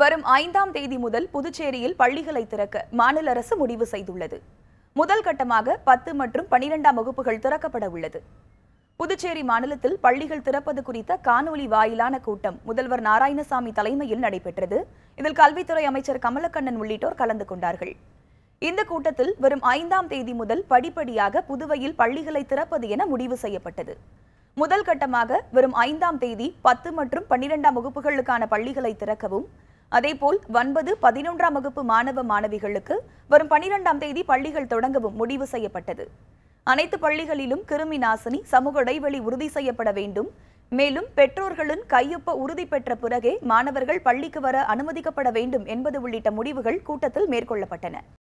வரும் ஐந்தாம் தேதி முதல் புதுச்சேரியில் பள்ளிகளை திறக்க மாநில அரசு முடிவு செய்துள்ளது முதல் கட்டமாக பத்து மற்றும் பனிரெண்டாம் வகுப்புகள் திறக்கப்பட உள்ளது புதுச்சேரி மாநிலத்தில் பள்ளிகள் திறப்பது குறித்த காணொலி வாயிலான கூட்டம் முதல்வர் நாராயணசாமி தலைமையில் நடைபெற்றது இதில் கல்வித்துறை அமைச்சர் கமலக்கண்ணன் உள்ளிட்டோர் கலந்து கொண்டார்கள் இந்த கூட்டத்தில் வரும் ஐந்தாம் தேதி முதல் படிப்படியாக புதுவையில் பள்ளிகளை திறப்பது என முடிவு செய்யப்பட்டது முதல் கட்டமாக வரும் ஐந்தாம் தேதி பத்து மற்றும் பன்னிரெண்டாம் வகுப்புகளுக்கான பள்ளிகளை திறக்கவும் அதேபோல் ஒன்பது பதினொன்றாம் வகுப்பு மாணவ மாணவிகளுக்கு வரும் பனிரெண்டாம் தேதி பள்ளிகள் தொடங்கவும் முடிவு செய்யப்பட்டது அனைத்து பள்ளிகளிலும் கிருமி நாசினி சமூக இடைவெளி உறுதி செய்யப்பட வேண்டும் மேலும் பெற்றோர்களின் கையொப்ப உறுதி பெற்ற பிறகே மாணவர்கள் பள்ளிக்கு வர அனுமதிக்கப்பட வேண்டும் என்பது உள்ளிட்ட முடிவுகள் கூட்டத்தில் மேற்கொள்ளப்பட்டன